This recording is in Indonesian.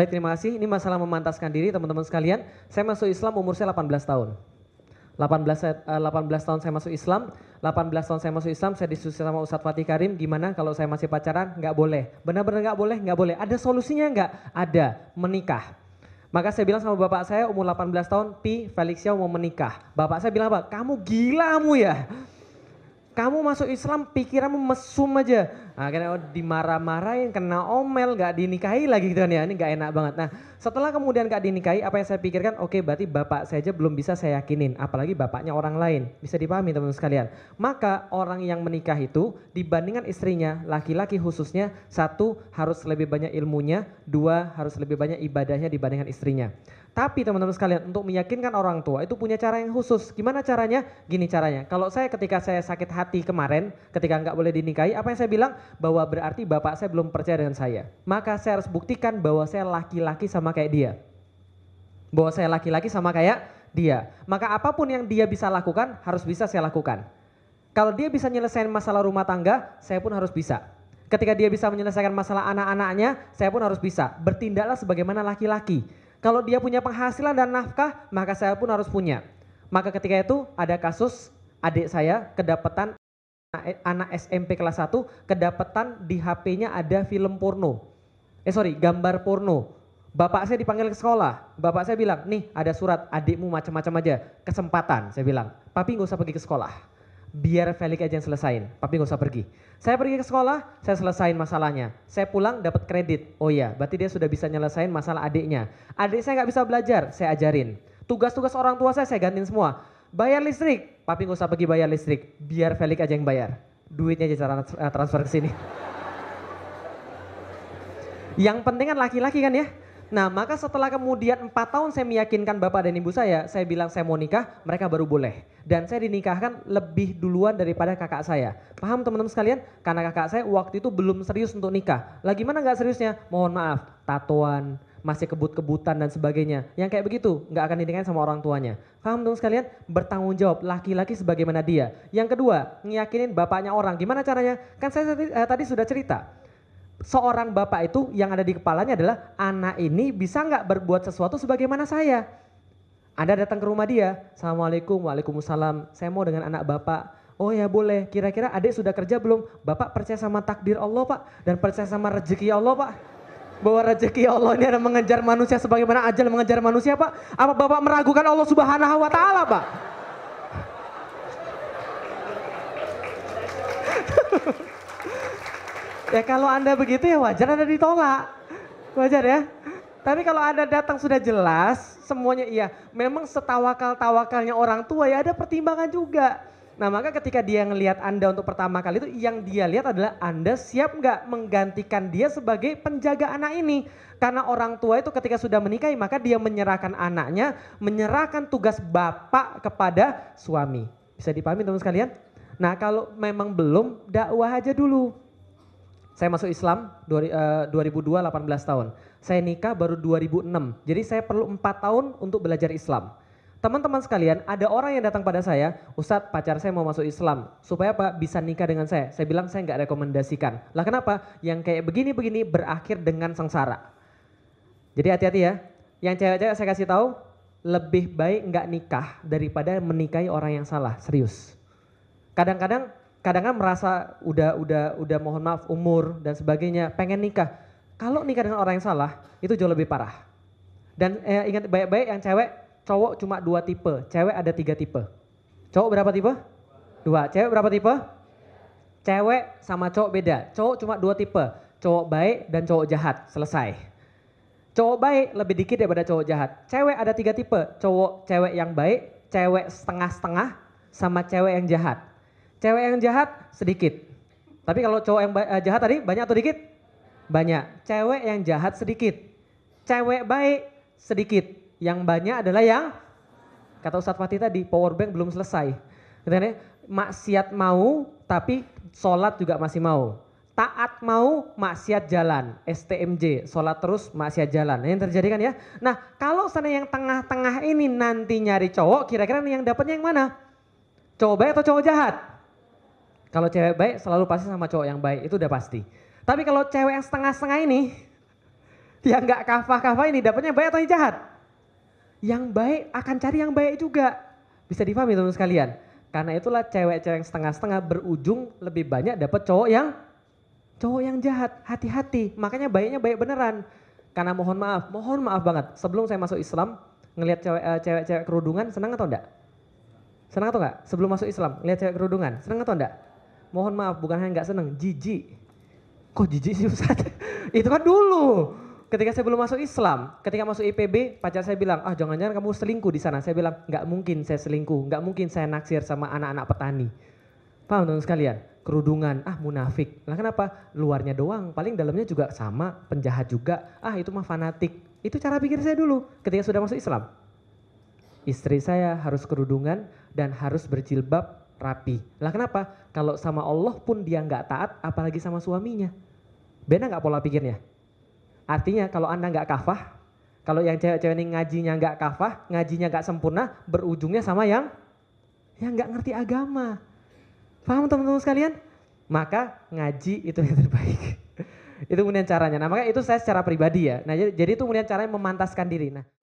Baik, terima kasih. Ini masalah memantaskan diri teman-teman sekalian. Saya masuk Islam umur saya 18 tahun. 18 18 eh, tahun saya masuk Islam, 18 tahun saya masuk Islam, saya disusul sama Ustadz Fatih Karim, gimana kalau saya masih pacaran? Nggak boleh. Benar-benar nggak boleh? Nggak boleh. Ada solusinya nggak? Ada. Menikah. Maka saya bilang sama bapak saya umur 18 tahun, Pi Felixia mau menikah. Bapak saya bilang apa? Kamu gila kamu ya kamu masuk Islam pikiranmu mesum aja. Nah, oh, karena dimarah-marahin, kena omel, gak dinikahi lagi gitu kan ya. Ini gak enak banget. Nah setelah kemudian gak dinikahi apa yang saya pikirkan oke okay, berarti bapak saya aja belum bisa saya yakinin. Apalagi bapaknya orang lain. Bisa dipahami teman-teman sekalian. Maka orang yang menikah itu dibandingkan istrinya laki-laki khususnya satu harus lebih banyak ilmunya. Dua harus lebih banyak ibadahnya dibandingkan istrinya. Tapi teman-teman sekalian, untuk meyakinkan orang tua itu punya cara yang khusus. Gimana caranya? Gini caranya. Kalau saya ketika saya sakit hati kemarin, ketika nggak boleh dinikahi, apa yang saya bilang? Bahwa berarti bapak saya belum percaya dengan saya. Maka saya harus buktikan bahwa saya laki-laki sama kayak dia. Bahwa saya laki-laki sama kayak dia. Maka apapun yang dia bisa lakukan, harus bisa saya lakukan. Kalau dia bisa menyelesaikan masalah rumah tangga, saya pun harus bisa. Ketika dia bisa menyelesaikan masalah anak-anaknya, saya pun harus bisa. Bertindaklah sebagaimana laki-laki. Kalau dia punya penghasilan dan nafkah, maka saya pun harus punya. Maka ketika itu ada kasus adik saya kedapatan anak SMP kelas 1 kedapatan di HP-nya ada film porno. Eh sorry, gambar porno. Bapak saya dipanggil ke sekolah. Bapak saya bilang, nih ada surat adikmu macam-macam aja. Kesempatan, saya bilang. Papi nggak usah pergi ke sekolah biar Felix aja yang selesain. Papi nggak usah pergi. Saya pergi ke sekolah, saya selesain masalahnya. Saya pulang dapat kredit. Oh iya, berarti dia sudah bisa nyelesain masalah adiknya. Adik saya nggak bisa belajar, saya ajarin. Tugas-tugas orang tua saya saya gantiin semua. Bayar listrik, papi nggak usah pergi bayar listrik. Biar Felix aja yang bayar. Duitnya aja cara eh, transfer ke sini. Yang penting kan laki-laki kan ya. Nah maka setelah kemudian empat tahun saya meyakinkan bapak dan ibu saya, saya bilang saya mau nikah, mereka baru boleh. Dan saya dinikahkan lebih duluan daripada kakak saya. Paham teman-teman sekalian? Karena kakak saya waktu itu belum serius untuk nikah. Lagi mana nggak seriusnya? Mohon maaf, tatoan, masih kebut-kebutan dan sebagainya. Yang kayak begitu nggak akan didengar sama orang tuanya. Paham teman-teman sekalian? Bertanggung jawab laki-laki sebagaimana dia. Yang kedua, ngiyakinin bapaknya orang. Gimana caranya? Kan saya tadi eh, sudah cerita seorang bapak itu yang ada di kepalanya adalah anak ini bisa nggak berbuat sesuatu sebagaimana saya. Anda datang ke rumah dia, Assalamualaikum, Waalaikumsalam, saya mau dengan anak bapak. Oh ya boleh, kira-kira adik sudah kerja belum? Bapak percaya sama takdir Allah pak, dan percaya sama rezeki Allah pak. Bahwa rezeki Allah ini ada mengejar manusia sebagaimana ajal mengejar manusia pak. Apa bapak meragukan Allah subhanahu wa ta'ala pak? Ya kalau Anda begitu ya wajar Anda ditolak. Wajar ya. Tapi kalau Anda datang sudah jelas, semuanya iya. Memang setawakal-tawakalnya orang tua ya ada pertimbangan juga. Nah maka ketika dia ngelihat Anda untuk pertama kali itu yang dia lihat adalah Anda siap nggak menggantikan dia sebagai penjaga anak ini. Karena orang tua itu ketika sudah menikahi maka dia menyerahkan anaknya, menyerahkan tugas bapak kepada suami. Bisa dipahami teman-teman sekalian? Nah kalau memang belum dakwah aja dulu. Saya masuk Islam 2002 18 eh, tahun. Saya nikah baru 2006. Jadi saya perlu 4 tahun untuk belajar Islam. Teman-teman sekalian, ada orang yang datang pada saya, Ustadz pacar saya mau masuk Islam, supaya apa? bisa nikah dengan saya. Saya bilang saya nggak rekomendasikan. Lah kenapa? Yang kayak begini-begini berakhir dengan sengsara. Jadi hati-hati ya. Yang cewek-cewek saya kasih tahu, lebih baik nggak nikah daripada menikahi orang yang salah, serius. Kadang-kadang kadang kadang merasa udah udah udah mohon maaf umur dan sebagainya pengen nikah kalau nikah dengan orang yang salah itu jauh lebih parah dan eh, ingat baik-baik yang cewek cowok cuma dua tipe cewek ada tiga tipe cowok berapa tipe dua cewek berapa tipe cewek sama cowok beda cowok cuma dua tipe cowok baik dan cowok jahat selesai cowok baik lebih dikit daripada cowok jahat cewek ada tiga tipe cowok cewek yang baik cewek setengah-setengah sama cewek yang jahat Cewek yang jahat sedikit. Tapi kalau cowok yang eh, jahat tadi banyak atau dikit? Banyak. Cewek yang jahat sedikit. Cewek baik sedikit. Yang banyak adalah yang kata Ustadz Fatih tadi power bank belum selesai. Katanya maksiat mau tapi sholat juga masih mau. Taat mau maksiat jalan, STMJ, sholat terus maksiat jalan. Ini yang terjadi kan ya. Nah kalau sana yang tengah-tengah ini nanti nyari cowok, kira-kira yang dapatnya yang mana? Cowok baik atau cowok jahat? Kalau cewek baik selalu pasti sama cowok yang baik, itu udah pasti. Tapi kalau cewek yang setengah-setengah ini, yang nggak kafah-kafah ini dapatnya baik atau yang jahat? Yang baik akan cari yang baik juga. Bisa difahami teman-teman sekalian. Karena itulah cewek-cewek yang setengah-setengah berujung lebih banyak dapat cowok yang cowok yang jahat. Hati-hati, makanya baiknya baik beneran. Karena mohon maaf, mohon maaf banget. Sebelum saya masuk Islam, ngelihat eh, cewek-cewek kerudungan senang atau enggak? Senang atau enggak? Sebelum masuk Islam, lihat cewek kerudungan, senang atau enggak? mohon maaf bukan hanya nggak seneng, jijik. Kok jijik sih Ustaz? itu kan dulu. Ketika saya belum masuk Islam, ketika masuk IPB, pacar saya bilang, ah jangan-jangan kamu selingkuh di sana. Saya bilang, nggak mungkin saya selingkuh, nggak mungkin saya naksir sama anak-anak petani. Paham teman sekalian? Kerudungan, ah munafik. lah kenapa? Luarnya doang, paling dalamnya juga sama, penjahat juga. Ah itu mah fanatik. Itu cara pikir saya dulu ketika sudah masuk Islam. Istri saya harus kerudungan dan harus berjilbab rapi. Lah kenapa? Kalau sama Allah pun dia nggak taat, apalagi sama suaminya. Beda nggak pola pikirnya? Artinya kalau anda nggak kafah, kalau yang cewek-cewek ini ngajinya nggak kafah, ngajinya nggak sempurna, berujungnya sama yang yang nggak ngerti agama. Paham teman-teman sekalian? Maka ngaji itu yang terbaik. itu kemudian caranya. Nah makanya itu saya secara pribadi ya. Nah jadi itu kemudian caranya memantaskan diri. Nah